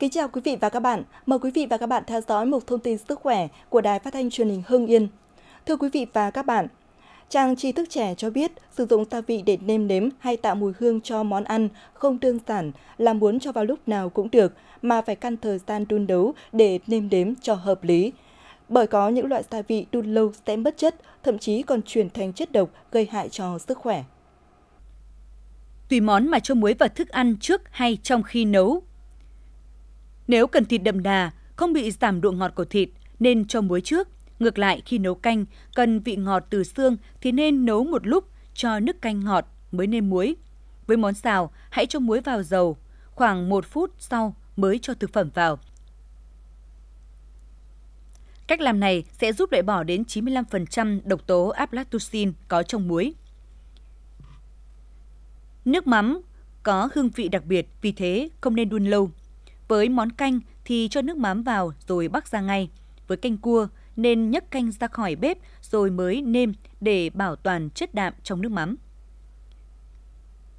Kính chào quý vị và các bạn. Mời quý vị và các bạn theo dõi một thông tin sức khỏe của Đài Phát thanh Truyền hình Hưng Yên. Thưa quý vị và các bạn, Trang tri thức trẻ cho biết sử dụng gia vị để nêm nếm hay tạo mùi hương cho món ăn không đơn giản là muốn cho vào lúc nào cũng được mà phải căn thời gian đun nấu để nêm nếm cho hợp lý. Bởi có những loại gia vị đun lâu sẽ mất chất, thậm chí còn chuyển thành chất độc gây hại cho sức khỏe. Tùy món mà cho muối vào thức ăn trước hay trong khi nấu nếu cần thịt đậm đà, không bị giảm độ ngọt của thịt nên cho muối trước. Ngược lại khi nấu canh cần vị ngọt từ xương thì nên nấu một lúc cho nước canh ngọt mới nêm muối. Với món xào, hãy cho muối vào dầu, khoảng 1 phút sau mới cho thực phẩm vào. Cách làm này sẽ giúp loại bỏ đến 95% độc tố aflatoxin có trong muối. Nước mắm có hương vị đặc biệt, vì thế không nên đun lâu. Với món canh thì cho nước mắm vào rồi bắc ra ngay. Với canh cua nên nhấc canh ra khỏi bếp rồi mới nêm để bảo toàn chất đạm trong nước mắm.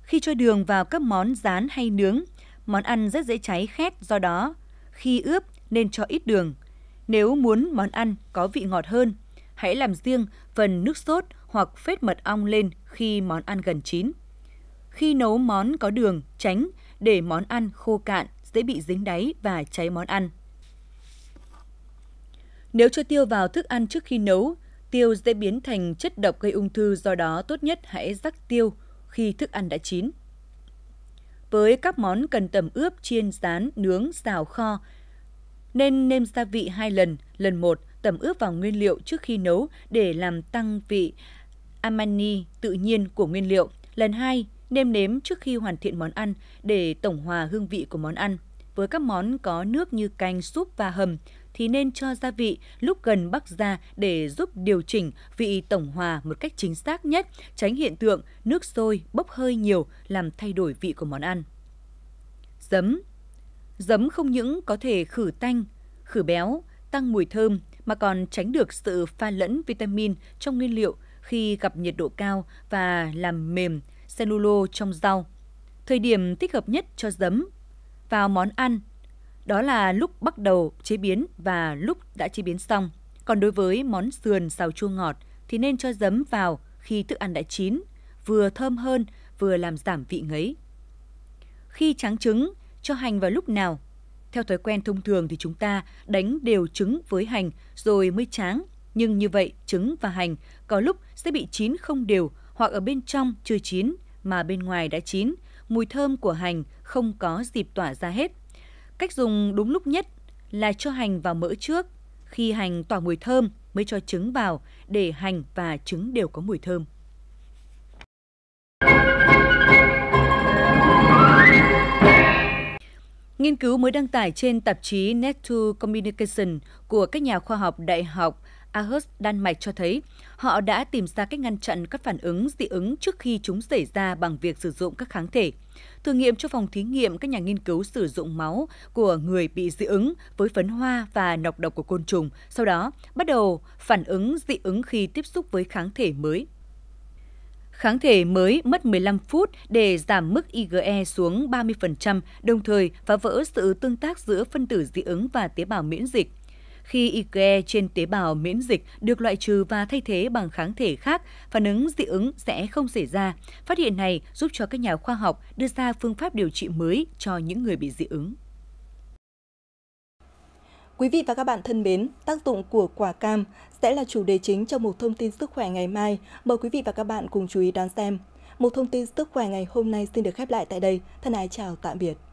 Khi cho đường vào các món rán hay nướng, món ăn rất dễ cháy khét do đó khi ướp nên cho ít đường. Nếu muốn món ăn có vị ngọt hơn, hãy làm riêng phần nước sốt hoặc phết mật ong lên khi món ăn gần chín. Khi nấu món có đường, tránh để món ăn khô cạn dễ bị dính đáy và cháy món ăn. Nếu cho tiêu vào thức ăn trước khi nấu, tiêu dễ biến thành chất độc gây ung thư do đó tốt nhất hãy rắc tiêu khi thức ăn đã chín. Với các món cần tẩm ướp, chiên, rán, nướng, xào, kho, nên nêm gia vị hai lần. Lần một, tẩm ướp vào nguyên liệu trước khi nấu để làm tăng vị amani tự nhiên của nguyên liệu. Lần hai, nêm nếm trước khi hoàn thiện món ăn để tổng hòa hương vị của món ăn. Với các món có nước như canh, súp và hầm thì nên cho gia vị lúc gần bắc ra để giúp điều chỉnh vị tổng hòa một cách chính xác nhất, tránh hiện tượng nước sôi bốc hơi nhiều làm thay đổi vị của món ăn. Giấm Giấm không những có thể khử tanh, khử béo, tăng mùi thơm mà còn tránh được sự pha lẫn vitamin trong nguyên liệu khi gặp nhiệt độ cao và làm mềm cellulo trong rau. Thời điểm thích hợp nhất cho giấm vào món ăn. Đó là lúc bắt đầu chế biến và lúc đã chế biến xong. Còn đối với món sườn xào chua ngọt thì nên cho giấm vào khi thức ăn đã chín, vừa thơm hơn vừa làm giảm vị ngấy. Khi tráng trứng, cho hành vào lúc nào? Theo thói quen thông thường thì chúng ta đánh đều trứng với hành rồi mới tráng, nhưng như vậy trứng và hành có lúc sẽ bị chín không đều hoặc ở bên trong chưa chín mà bên ngoài đã chín, mùi thơm của hành không có dịp tỏa ra hết. Cách dùng đúng lúc nhất là cho hành vào mỡ trước, khi hành tỏa mùi thơm mới cho trứng vào để hành và trứng đều có mùi thơm. Nghiên cứu mới đăng tải trên tạp chí Nature Communication của các nhà khoa học Đại học Aarhus, Đan Mạch cho thấy họ đã tìm ra cách ngăn chặn các phản ứng dị ứng trước khi chúng xảy ra bằng việc sử dụng các kháng thể. Thử nghiệm cho phòng thí nghiệm các nhà nghiên cứu sử dụng máu của người bị dị ứng với phấn hoa và nọc độc của côn trùng, sau đó bắt đầu phản ứng dị ứng khi tiếp xúc với kháng thể mới. Kháng thể mới mất 15 phút để giảm mức IgE xuống 30%, đồng thời phá vỡ sự tương tác giữa phân tử dị ứng và tế bào miễn dịch khi IgE trên tế bào miễn dịch được loại trừ và thay thế bằng kháng thể khác, phản ứng dị ứng sẽ không xảy ra. Phát hiện này giúp cho các nhà khoa học đưa ra phương pháp điều trị mới cho những người bị dị ứng. Quý vị và các bạn thân mến, tác dụng của quả cam sẽ là chủ đề chính trong một thông tin sức khỏe ngày mai. Mời quý vị và các bạn cùng chú ý đón xem. Một thông tin sức khỏe ngày hôm nay xin được khép lại tại đây. Thân ái chào tạm biệt.